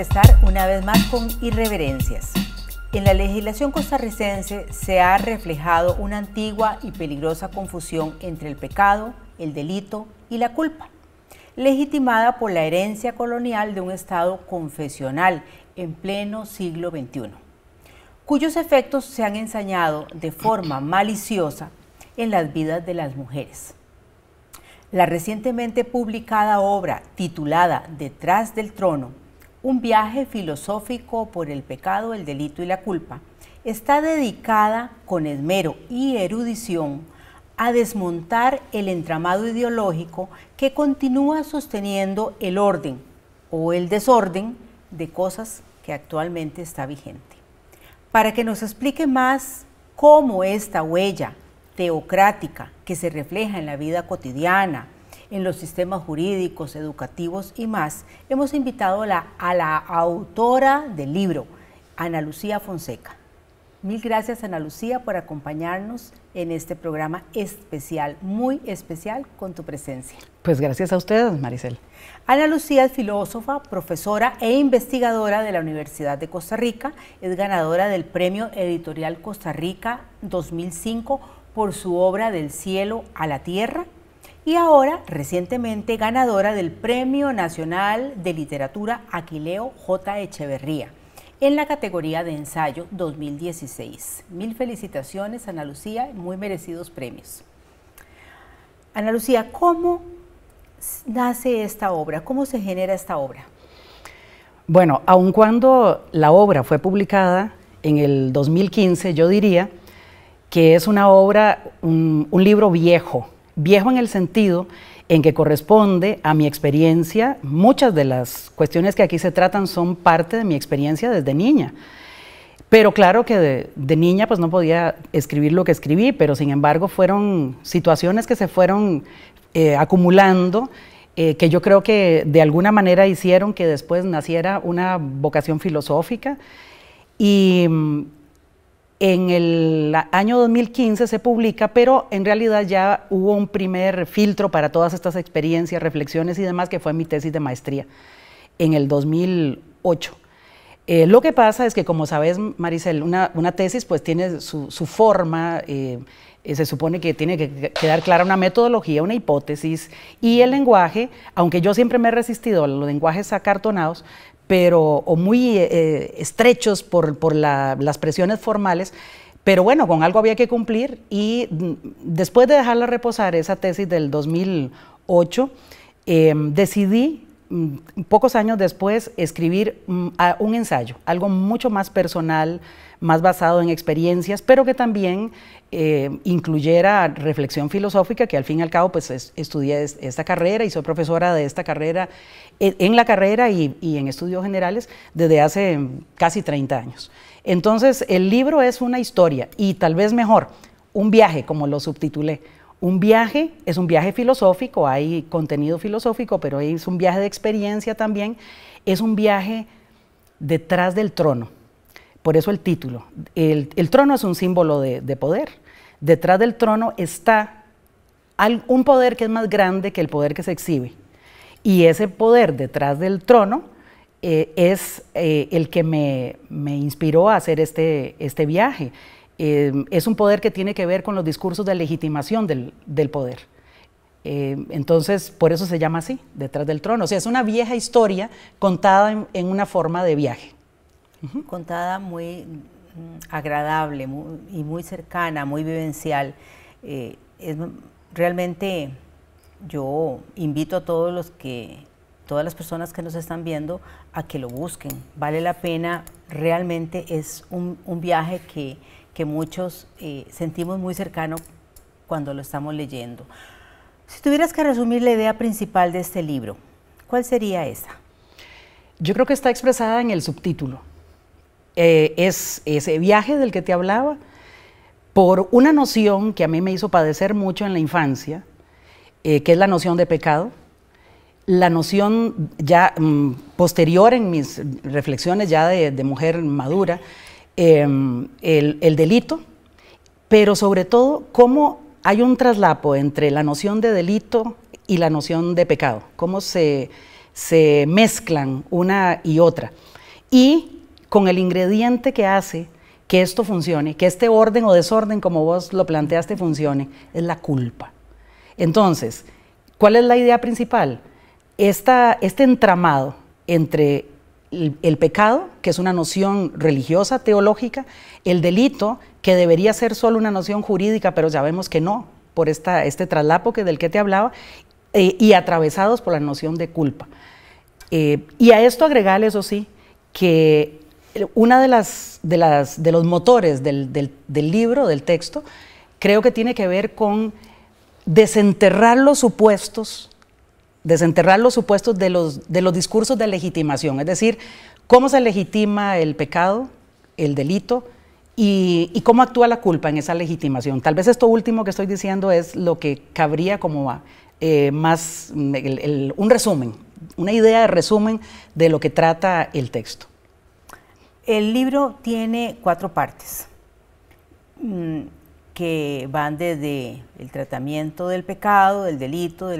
estar una vez más con irreverencias. En la legislación costarricense se ha reflejado una antigua y peligrosa confusión entre el pecado, el delito y la culpa, legitimada por la herencia colonial de un Estado confesional en pleno siglo XXI, cuyos efectos se han ensañado de forma maliciosa en las vidas de las mujeres. La recientemente publicada obra titulada Detrás del Trono, un viaje filosófico por el pecado, el delito y la culpa. Está dedicada con esmero y erudición a desmontar el entramado ideológico que continúa sosteniendo el orden o el desorden de cosas que actualmente está vigente. Para que nos explique más cómo esta huella teocrática que se refleja en la vida cotidiana, en los sistemas jurídicos, educativos y más, hemos invitado a la autora del libro, Ana Lucía Fonseca. Mil gracias Ana Lucía por acompañarnos en este programa especial, muy especial con tu presencia. Pues gracias a ustedes, Maricel. Ana Lucía es filósofa, profesora e investigadora de la Universidad de Costa Rica, es ganadora del Premio Editorial Costa Rica 2005 por su obra Del cielo a la tierra, y ahora recientemente ganadora del Premio Nacional de Literatura Aquileo J. Echeverría en la categoría de ensayo 2016. Mil felicitaciones, Ana Lucía, muy merecidos premios. Ana Lucía, ¿cómo nace esta obra? ¿Cómo se genera esta obra? Bueno, aun cuando la obra fue publicada en el 2015, yo diría que es una obra, un, un libro viejo, viejo en el sentido en que corresponde a mi experiencia, muchas de las cuestiones que aquí se tratan son parte de mi experiencia desde niña. Pero claro que de, niña pues no podía escribir lo que escribí, pero sin embargo fueron situaciones que se fueron eh, acumulando, eh, que yo creo que de alguna manera hicieron que después naciera una vocación filosófica. Y mm, en el año 2015 se publica, pero en realidad ya hubo un primer filtro para todas estas experiencias, reflexiones y demás, que fue mi tesis de maestría en el 2008. Eh, lo que pasa es que, como sabes, Maricel, una, tesis pues tiene su, forma, eh, eh, se supone que tiene que quedar clara una metodología, una hipótesis, y el lenguaje, aunque yo siempre me he resistido a los lenguajes acartonados, pero, o muy eh, eh, estrechos por, las presiones formales, pero bueno, con algo había que cumplir y mm, después de dejarla reposar esa tesis del 2008, em, decidí Mm, pocos años después escribir mm, un ensayo, algo mucho más personal, más basado en experiencias, pero que también eh, incluyera reflexión filosófica, que al fin y al cabo pues estudié esta carrera y soy profesora de esta carrera, e, en la carrera y, y en estudios generales desde hace casi 30 años. Entonces el libro es una historia y tal vez mejor, un viaje, como lo subtitulé, un viaje es un viaje filosófico, hay contenido filosófico, pero es un viaje de experiencia también, es un viaje detrás del trono, por eso el título. El, trono es un símbolo de, poder, detrás del trono está un poder que es más grande que el poder que se exhibe, y ese poder detrás del trono eh, es eh, el que me, inspiró a hacer este, este viaje. Eh, es un poder que tiene que ver con los discursos de legitimación del, poder. Eh, entonces, por eso se llama así, detrás del trono. O sea, es una vieja historia contada en, una forma de viaje. Contada muy mm, agradable y muy cercana, muy vivencial. Eh, realmente yo invito a todos los que, todas las personas que nos están viendo a que lo busquen. Vale la pena, realmente es un viaje que que muchos eh, sentimos muy cercano cuando lo estamos leyendo. Si tuvieras que resumir la idea principal de este libro, ¿cuál sería esa? Yo creo que está expresada en el subtítulo. Eh, es ese viaje del que te hablaba por una noción que a mí me hizo padecer mucho en la infancia, eh, que es la noción de pecado. La noción ya mm, posterior en mis reflexiones ya de mujer madura, Em, el, delito, pero sobre todo cómo hay un traslapo entre la noción de delito y la noción de pecado, cómo se, se mezclan una y otra. Y con el ingrediente que hace que esto funcione, que este orden o desorden, como vos lo planteaste, funcione, es la culpa. Entonces, ¿cuál es la idea principal? Esta, este entramado entre el, pecado, que es una noción religiosa, teológica, el delito, que debería ser solo una noción jurídica, pero ya vemos que no, por esta, este traslapo que, del que te hablaba, eh, y atravesados por la noción de culpa. Eh, y a esto agregar, eso sí, que una de las, de, las, de los motores del, del libro, del texto, creo que tiene que ver con desenterrar los supuestos desenterrar los supuestos de los, de los discursos de legitimación, es decir, cómo se legitima el pecado, el delito y, cómo actúa la culpa en esa legitimación. Tal vez esto último que estoy diciendo es lo que cabría como eh, más mm, un resumen, una idea de resumen de lo que trata el texto. El libro tiene cuatro partes. Mm, que van desde el tratamiento del pecado, del delito y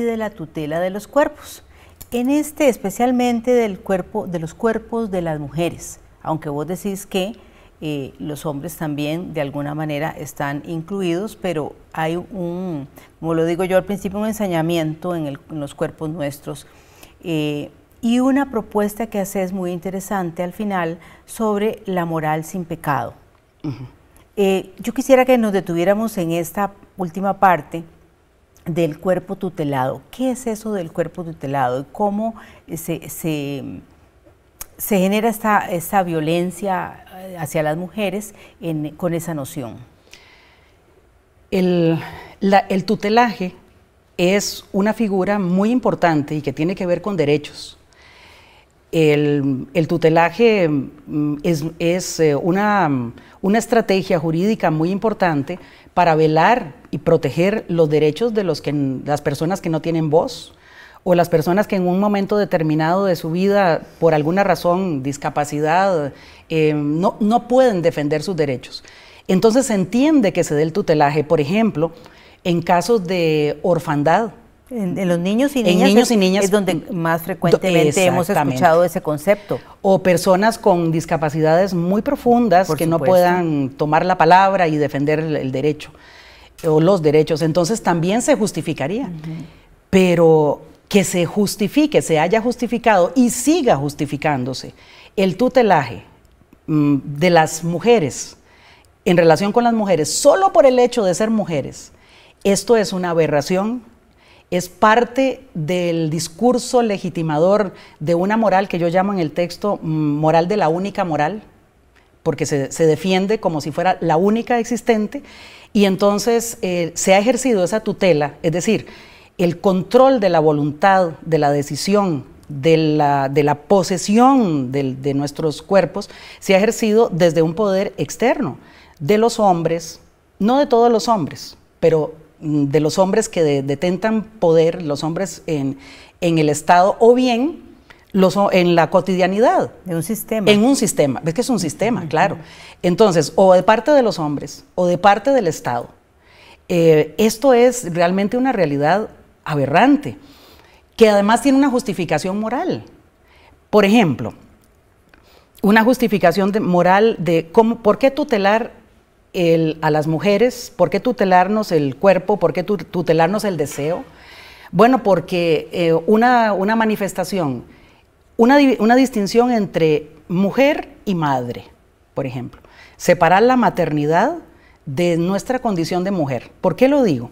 de la tutela de los cuerpos. En este especialmente del cuerpo, de los cuerpos de las mujeres, aunque vos decís que eh, los hombres también de alguna manera están incluidos, pero hay un, como lo digo yo al principio, un ensañamiento en, los cuerpos nuestros. Eh, y una propuesta que haces muy interesante al final sobre la moral sin pecado. Eh, yo quisiera que nos detuviéramos en esta última parte del cuerpo tutelado. ¿Qué es eso del cuerpo tutelado y cómo eh, se, genera esta, violencia eh, hacia las mujeres con esa noción? el tutelaje es una figura muy importante y que tiene que ver con derechos. El, tutelaje mm, es, eh, una, estrategia jurídica muy importante para velar y proteger los derechos de las personas que no tienen voz o las personas que en un momento determinado de su vida, por alguna razón, discapacidad, eh, no, no pueden defender sus derechos. Entonces se entiende que se dé el tutelaje, por ejemplo, en casos de orfandad, en, los niños y niñas, niños es, y niñas donde más frecuentemente hemos escuchado ese concepto. O personas con discapacidades muy profundas que no puedan tomar la palabra y defender el, derecho o los derechos. Entonces también se justificaría. Pero que se justifique, se haya justificado y siga justificándose el tutelaje mm, de las mujeres en relación con las mujeres solo por el hecho de ser mujeres. Esto es una aberración es parte del discurso legitimador de una moral que yo llamo en el texto mm, moral de la única moral, porque se, defiende como si fuera la única existente, y entonces eh, se ha ejercido esa tutela, es decir, el control de la voluntad, de la decisión, de la, de la posesión de nuestros cuerpos, se ha ejercido desde un poder externo, de los hombres, no de todos los hombres, pero Mm, de los hombres que detentan poder, los hombres en, el Estado, o bien los, en la cotidianidad. De un sistema. En un sistema. ves que es un sistema, claro. Entonces, o de parte de los hombres, o de parte del Estado. Eh, esto es realmente una realidad aberrante, que además tiene una justificación moral. Por ejemplo, una justificación moral de cómo, por qué tutelar a las mujeres? ¿Por qué tutelarnos el cuerpo? ¿Por qué tutelarnos el deseo? Bueno, porque eh, una, manifestación, una, una distinción entre mujer y madre, por ejemplo. Separar la maternidad de nuestra condición de mujer. ¿Por qué lo digo?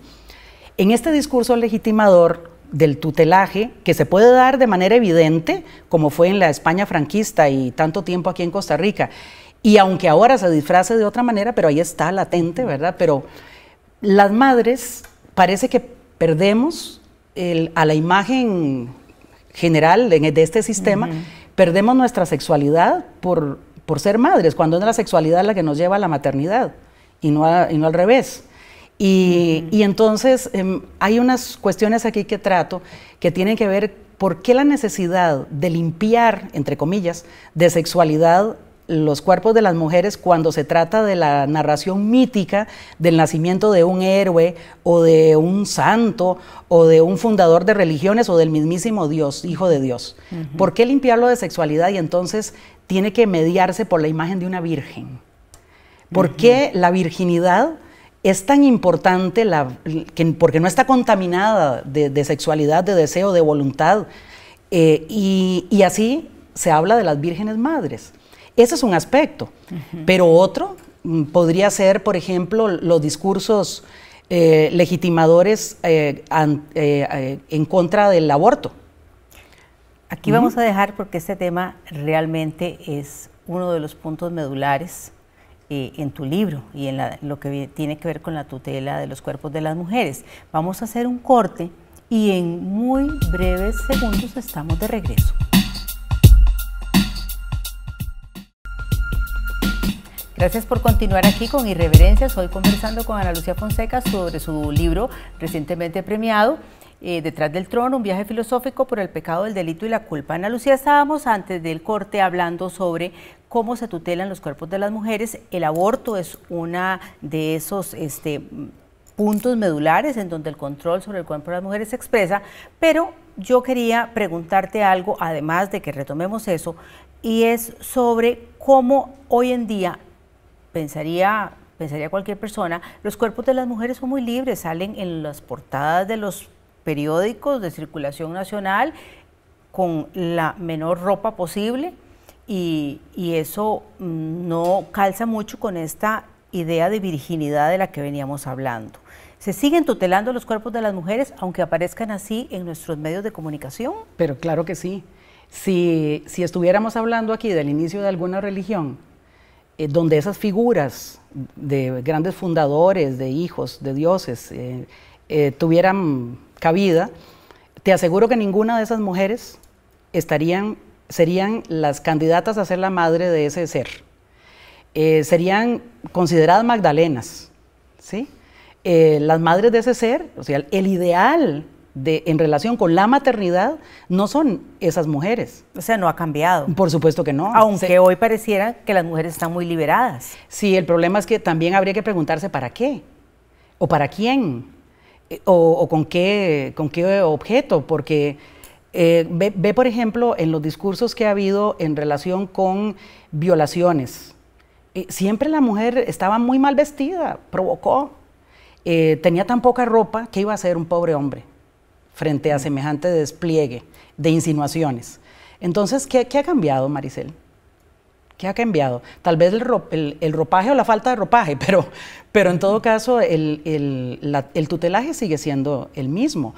En este discurso legitimador del tutelaje, que se puede dar de manera evidente, como fue en la España franquista y tanto tiempo aquí en Costa Rica, y aunque ahora se disfrace de otra manera, pero ahí está latente, ¿verdad? Pero las madres parece que perdemos a la imagen general de este sistema, perdemos nuestra sexualidad por, por ser madres, cuando es la sexualidad la que nos lleva a la maternidad y no, no al revés. Y, entonces em, hay unas cuestiones aquí que trato que tienen que ver por qué la necesidad de limpiar, entre comillas, de sexualidad los cuerpos de las mujeres cuando se trata de la narración mítica del nacimiento de un héroe o de un santo o de un fundador de religiones o del mismísimo Dios, hijo de Dios. ¿Por qué limpiarlo de sexualidad y entonces tiene que mediarse por la imagen de una virgen? ¿Por qué la virginidad es tan importante porque no está contaminada de, sexualidad, de deseo, de voluntad? Eh, y así se habla de las vírgenes madres. Ese es un aspecto. Pero otro mm, podría ser, por ejemplo, los discursos eh, legitimadores eh, eh, en contra del aborto. Aquí vamos a dejar porque este tema realmente es uno de los puntos medulares en tu libro y en lo que tiene que ver con la tutela de los cuerpos de las mujeres. Vamos a hacer un corte y en muy breves segundos estamos de regreso. Gracias por continuar aquí con Irreverencias. Hoy conversando con Ana Lucía Fonseca sobre su libro recientemente premiado, eh, Detrás del Trono, un viaje filosófico por el pecado, el delito y la culpa. Ana Lucía, estábamos antes del corte hablando sobre cómo se tutelan los cuerpos de las mujeres. El aborto es una de esos este, puntos medulares en donde el control sobre el cuerpo de las mujeres se expresa, pero yo quería preguntarte algo, además de que retomemos eso, y es sobre cómo hoy en día pensaría pensaría cualquier persona, los cuerpos de las mujeres son muy libres, salen en las portadas de los periódicos de circulación nacional con la menor ropa posible y, eso mm, no calza mucho con esta idea de virginidad de la que veníamos hablando. ¿Se siguen tutelando los cuerpos de las mujeres aunque aparezcan así en nuestros medios de comunicación? Pero claro que sí. Si, si estuviéramos hablando aquí del inicio de alguna religión, eh, donde esas figuras de grandes fundadores, de hijos, de dioses, eh, eh, tuvieran cabida, te aseguro que ninguna de esas mujeres estarían, serían las candidatas a ser la madre de ese ser. serían consideradas magdalenas, ¿sí? las madres de ese ser, o sea, el ideal en relación con la maternidad no son esas mujeres. O sea, no ha cambiado. Por supuesto que no. Aunque hoy pareciera que las mujeres están muy liberadas. Sí, el problema es que también habría que preguntarse para qué o para quién eh, o, con, qué, con qué objeto, porque eh, ve, por ejemplo, en los discursos que ha habido en relación con violaciones. Eh, siempre la mujer estaba muy mal vestida, provocó, tenía tan poca ropa que iba a ser un pobre hombre frente a semejante despliegue de insinuaciones. Entonces, ¿qué, ha cambiado, Maricel? ¿Qué ha cambiado? Tal vez el, ropaje o la falta de ropaje, pero, pero en todo caso el, tutelaje sigue siendo el mismo.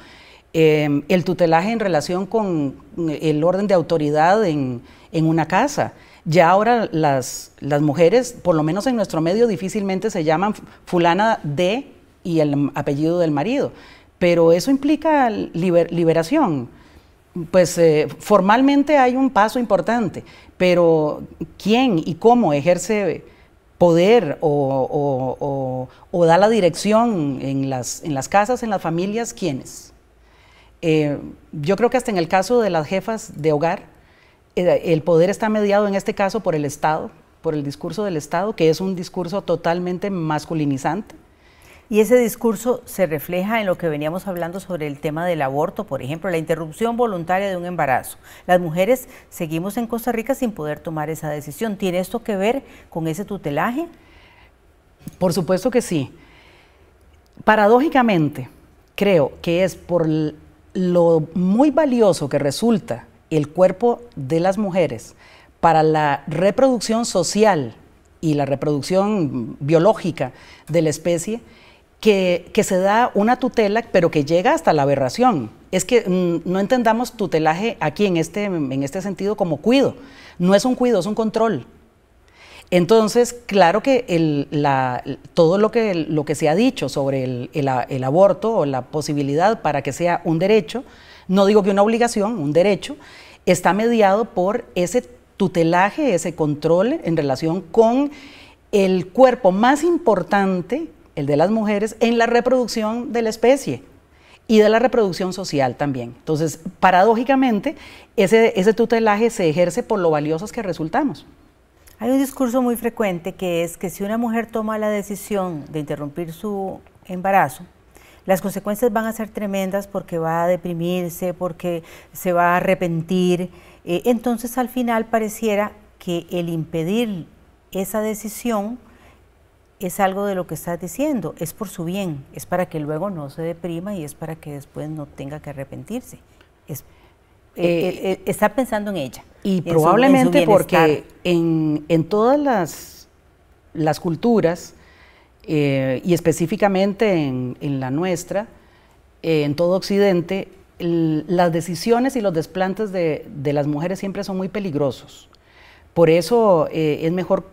Em, el tutelaje en relación con el orden de autoridad en, una casa. Ya ahora las, las, mujeres, por lo menos en nuestro medio, difícilmente se llaman fulana de y el apellido del marido pero eso implica liberación. Pues eh, formalmente hay un paso importante, pero quién y cómo ejerce poder o, da la dirección en las, en las casas, en las familias, quiénes. Eh, yo creo que hasta en el caso de las jefas de hogar, eh, el poder está mediado en este caso por el Estado, por el discurso del Estado, que es un discurso totalmente masculinizante y ese discurso se refleja en lo que veníamos hablando sobre el tema del aborto, por ejemplo, la interrupción voluntaria de un embarazo. Las mujeres seguimos en Costa Rica sin poder tomar esa decisión. ¿Tiene esto que ver con ese tutelaje? Por supuesto que sí. Paradójicamente, creo que es por lo muy valioso que resulta el cuerpo de las mujeres para la reproducción social y la reproducción biológica de la especie, que, se da una tutela, pero que llega hasta la aberración. Es que mm, no entendamos tutelaje aquí en este, en este sentido como cuido. No es un cuido, es un control. Entonces, claro que todo lo que, lo que se ha dicho sobre el, aborto o la posibilidad para que sea un derecho, no digo que una obligación, un derecho, está mediado por ese tutelaje, ese control en relación con el cuerpo más importante el de las mujeres, en la reproducción de la especie y de la reproducción social también. Entonces, paradójicamente, ese, ese tutelaje se ejerce por lo valiosos que resultamos. Hay un discurso muy frecuente que es que si una mujer toma la decisión de interrumpir su embarazo, las consecuencias van a ser tremendas porque va a deprimirse, porque se va a arrepentir. Eh, entonces al final pareciera que el impedir esa decisión es algo de lo que está diciendo, es por su bien, es para que luego no se deprima y es para que después no tenga que arrepentirse. Eh, eh, eh, está pensando en ella. Y probablemente porque en, todas las, las culturas, y específicamente en, la nuestra, en todo Occidente, las decisiones y los desplantes de, de, las mujeres siempre son muy peligrosos. Por eso es mejor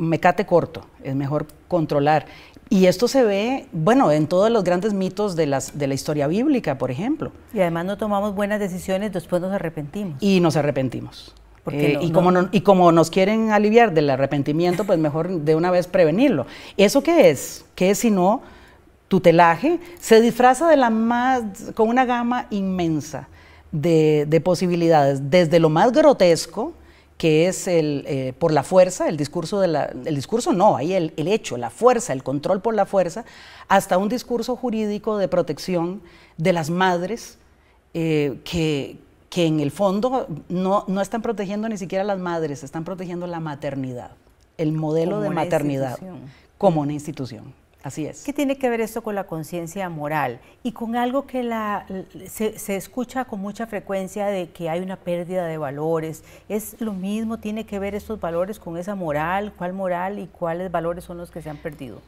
me cate corto, es mejor controlar. Y esto se ve, bueno, en todos los grandes mitos de, las, de la historia bíblica, por ejemplo. Y además no tomamos buenas decisiones, después nos arrepentimos. Y nos arrepentimos. Eh, y, como y como nos quieren aliviar del arrepentimiento, pues mejor de una vez prevenirlo. ¿Eso qué es? ¿Qué es si no tutelaje? Se disfraza de la más, con una gama inmensa de, de posibilidades, desde lo más grotesco, que es el, eh, por la fuerza, el discurso, de el discurso no, ahí el, hecho, la fuerza, el control por la fuerza, hasta un discurso jurídico de protección de las madres eh, que, en el fondo no, están protegiendo ni siquiera las madres, están protegiendo la maternidad, el modelo de maternidad como una institución es. ¿Qué tiene que ver esto con la conciencia moral y con algo que se, escucha con mucha frecuencia de que hay una pérdida de valores? ¿Es lo mismo? ¿Tiene que ver estos valores con esa moral? ¿Cuál moral y cuáles valores son los que se han perdido?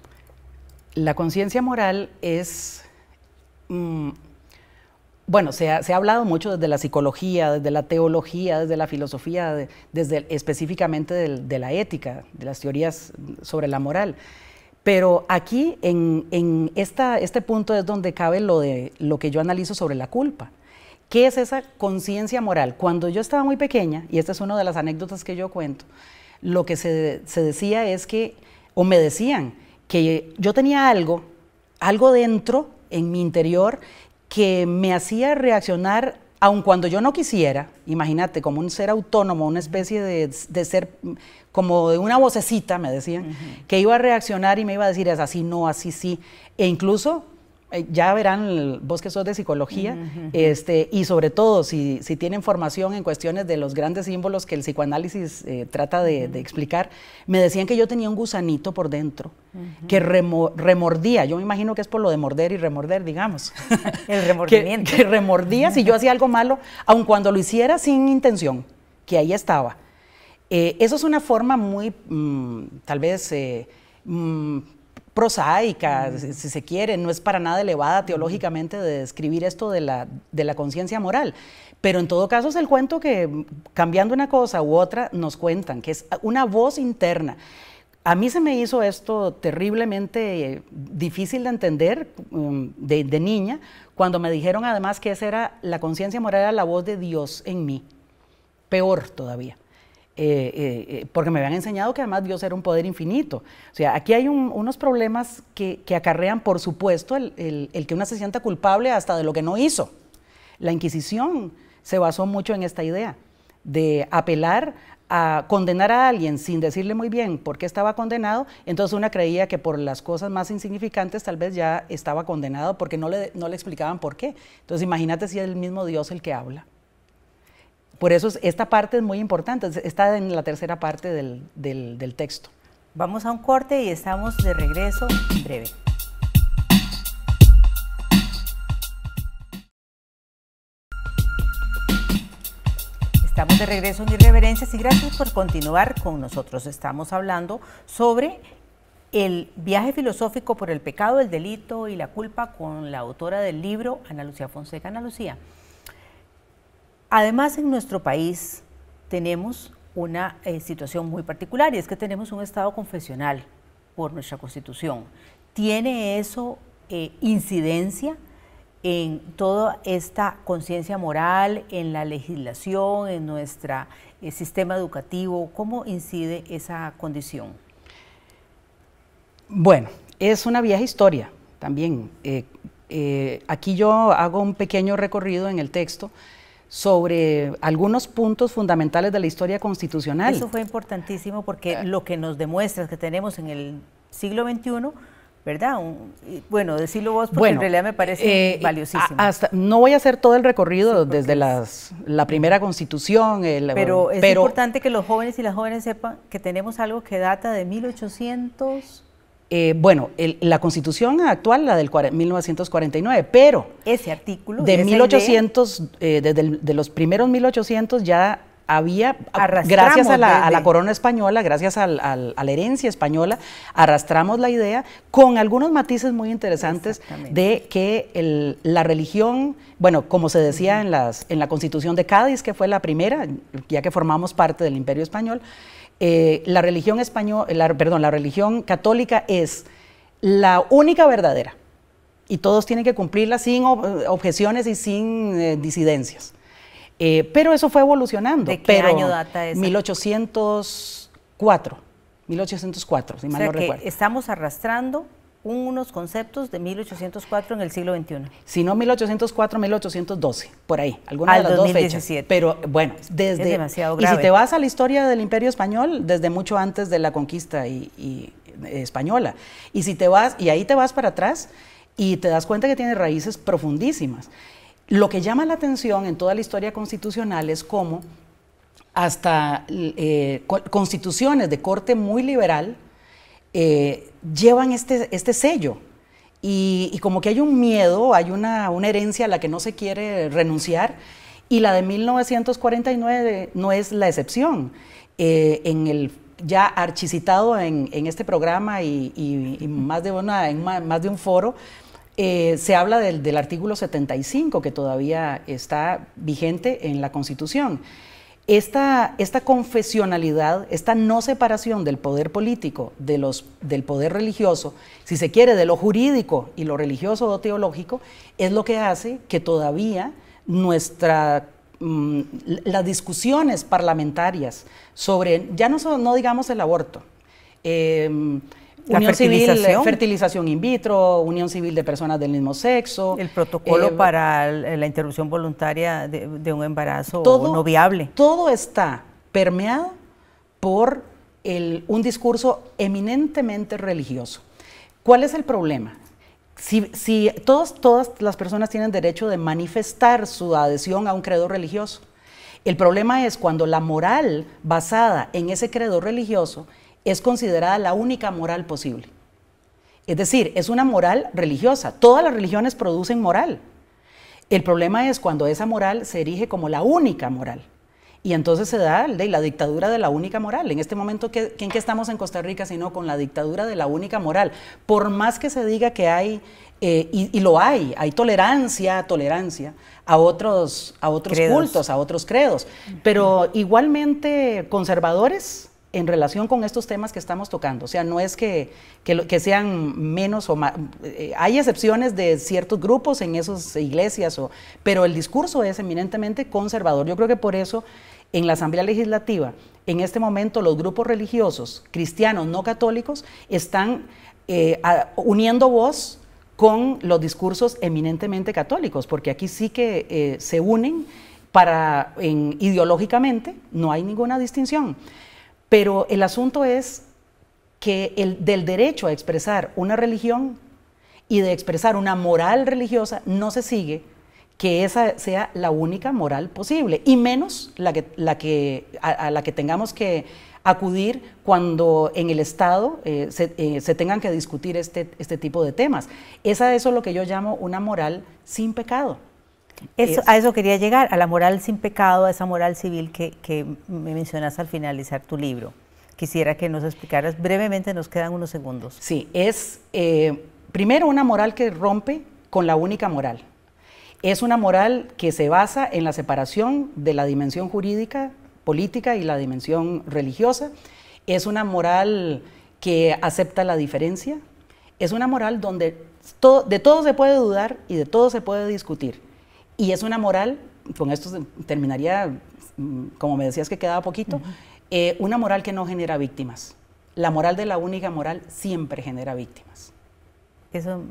La conciencia moral es... Mm, bueno, se ha, hablado mucho desde la psicología, desde la teología, desde la filosofía, desde específicamente de la ética, de las teorías sobre la moral. Pero aquí, en, esta, este punto, es donde cabe lo, de, lo que yo analizo sobre la culpa. ¿Qué es esa conciencia moral? Cuando yo estaba muy pequeña, y esta es una de las anécdotas que yo cuento, lo que se, se decía es que, o me decían, que yo tenía algo, algo dentro, en mi interior, que me hacía reaccionar aun cuando yo no quisiera, imagínate, como un ser autónomo, una especie de, de ser como de una vocecita, me decían, que iba a reaccionar y me iba a decir, es así, no, así, sí. E incluso eh, ya verán vos que sos de psicología, este, y sobre todo si, tienen formación en cuestiones de los grandes símbolos que el psicoanálisis eh, trata de, explicar, me decían que yo tenía un gusanito por dentro, que remordía, yo me imagino que es por lo de morder y remorder, digamos. el remordimiento. que remordía si yo hacía algo malo, aun cuando lo hiciera sin intención, que ahí estaba. Eh, eso es una forma muy, mm, tal vez, eh, mm, prosaica, si, se quiere, no es para nada elevada teológicamente de describir esto de la, conciencia moral. Pero en todo caso es el cuento que, cambiando una cosa u otra, nos cuentan, que es una voz interna. A mí se me hizo esto terriblemente eh, difícil de entender mm, de, de niña, cuando me dijeron además que esa era la conciencia moral, era la voz de Dios en mí. Peor todavía. Eh, eh, eh, porque me habían enseñado que además Dios era un poder infinito. O sea, aquí hay unos problemas que, acarrean, por supuesto, el, que una se sienta culpable hasta de lo que no hizo. La Inquisición se basó mucho en esta idea de apelar a condenar a alguien sin decirle muy bien por qué estaba condenado, entonces una creía que por las cosas más insignificantes tal vez ya estaba condenado porque no le, no le explicaban por qué. Entonces imagínate si es el mismo Dios el que habla. Por eso esta parte es muy importante, está en la tercera parte del, texto. Vamos a un corte y estamos de regreso en breve. Estamos de regreso en Irreverencias y gracias por continuar con nosotros. Estamos hablando sobre el viaje filosófico por el pecado, el delito y la culpa con la autora del libro, Ana Lucía Fonseca. Ana Lucía, Además, en nuestro país tenemos una eh, situación muy particular y es que tenemos un Estado confesional por nuestra Constitución. ¿Tiene eso eh, incidencia en toda esta conciencia moral, en la legislación, en nuestro eh, sistema educativo? ¿Cómo incide esa condición? Bueno, es una vieja historia también. aquí yo hago un pequeño recorrido en el texto sobre algunos puntos fundamentales de la historia constitucional. Eso fue importantísimo porque eh. lo que nos demuestra que tenemos en el siglo XXI ¿verdad? bueno, decirlo vos porque en realidad me parece eh, valiosísimo. Hasta, no voy a hacer todo el recorrido desde las, la primera constitución. pero es importante que los jóvenes y las jóvenes sepan que tenemos algo que data de 1800... Eh, bueno, la constitución actual, la del 1949, pero... Ese artículo... De 1800, eh, desde los primeros 1800 ya había, gracias a la, corona española, gracias a la herencia española, arrastramos la idea con algunos matices muy interesantes de que la religión, bueno, como se decía en, en la constitución de Cádiz, que fue la primera, ya que formamos parte del imperio español, eh, la religión español, perdón, la religión católica es la única verdadera y todos tienen que cumplirla sin objeciones y sin eh, disidencias. Eh, pero eso fue evolucionando. qué año data eso? 1804. 1804, si mal o sea que Estamos arrastrando unos conceptos de 1804 en el siglo XXI. Si no 1804, 1812, por ahí, alguna de las dos fechas. Pero bueno, desde... demasiado Y si te vas a la historia del Imperio Español, desde mucho antes de la conquista y, eh, española. Y si te vas, y ahí te vas para atrás y te das cuenta que tiene raíces profundísimas. Lo que llama la atención en toda la historia constitucional es cómo hasta eh, constituciones de corte muy liberal eh, llevan este, este sello. Y, como que hay un miedo, hay una, herencia a la que no se quiere renunciar. Y la de 1949 no es la excepción. Eh, en el ya archicitado en, en este programa y, más, de en más, de un foro, eh, se habla del, artículo 75 que todavía está vigente en la Constitución esta, esta confesionalidad, esta no separación del poder político, de los, del poder religioso, si se quiere, de lo jurídico y lo religioso o teológico, es lo que hace que todavía nuestra mm, las discusiones parlamentarias sobre, ya no, digamos el aborto, em, unión civil, fertilización in vitro, unión civil de personas del mismo sexo. El protocolo eh, para eh, la interrupción voluntaria de, un embarazo todo, no viable. Todo está permeado por un discurso eminentemente religioso. ¿Cuál es el problema? Si, todas las personas tienen derecho de manifestar su adhesión a un credo religioso, el problema es cuando la moral basada en ese credo religioso es considerada la única moral posible. Es decir, es una moral religiosa. Todas las religiones producen moral. El problema es cuando esa moral se erige como la única moral. Y entonces se da la dictadura de la única moral. En este momento, ¿en qué estamos en Costa Rica sino con la dictadura de la única moral? Por más que se diga que hay, eh, y, lo hay, hay tolerancia, tolerancia a otros, a otros cultos, a otros credos, pero igualmente conservadores en relación con estos temas que estamos tocando. O sea, no es que, que, sean menos o más. Eh, hay excepciones de ciertos grupos en esas iglesias, o, pero el discurso es eminentemente conservador. Yo creo que por eso en la Asamblea Legislativa, en este momento los grupos religiosos, cristianos, no católicos, están eh, uniendo voz con los discursos eminentemente católicos, porque aquí sí que eh, se unen para ideológicamente, no hay ninguna distinción. Pero el asunto es que el, del derecho a expresar una religión y de expresar una moral religiosa no se sigue que esa sea la única moral posible, y menos la que, a, la que tengamos que acudir cuando en el Estado eh, eh, se, tengan que discutir este, este tipo de temas. Esa, eso es lo que yo llamo una moral sin pecado. A eso quería llegar, a la moral sin pecado, a esa moral civil que, me mencionas al finalizar tu libro. Quisiera que nos explicaras brevemente, nos quedan unos segundos. Sí, es eh, primero una moral que rompe con la única moral. Es una moral que se basa en la separación de la dimensión jurídica, política y la dimensión religiosa. Es una moral que acepta la diferencia. Es una moral donde de todo se puede dudar y de todo se puede discutir y es una moral, con esto terminaría, mm, como me decías que quedaba poquito, eh, una moral que no genera víctimas. La moral de la única moral siempre genera víctimas. Eso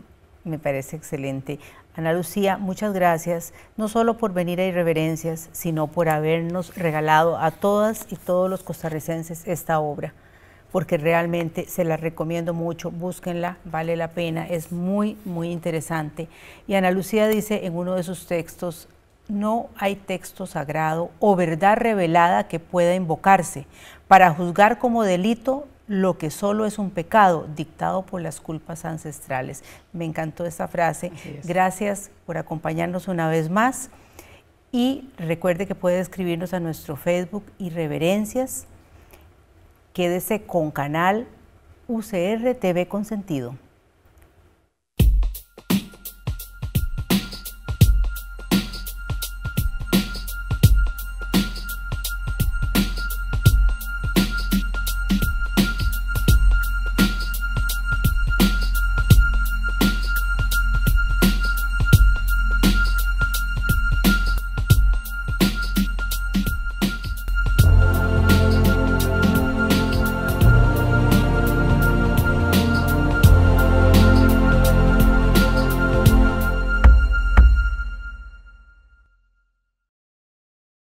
me parece excelente. Ana Lucía, muchas gracias, no solo por venir a Irreverencias, sino por habernos regalado a todas y todos los costarricenses esta obra porque realmente se la recomiendo mucho, búsquenla, vale la pena, es muy, muy interesante. Y Ana Lucía dice en uno de sus textos, no hay texto sagrado o verdad revelada que pueda invocarse para juzgar como delito lo que solo es un pecado dictado por las culpas ancestrales. Me encantó esta frase. Gracias por acompañarnos una vez más y recuerde que puede escribirnos a nuestro Facebook Irreverencias Quédese con Canal UCR TV Consentido.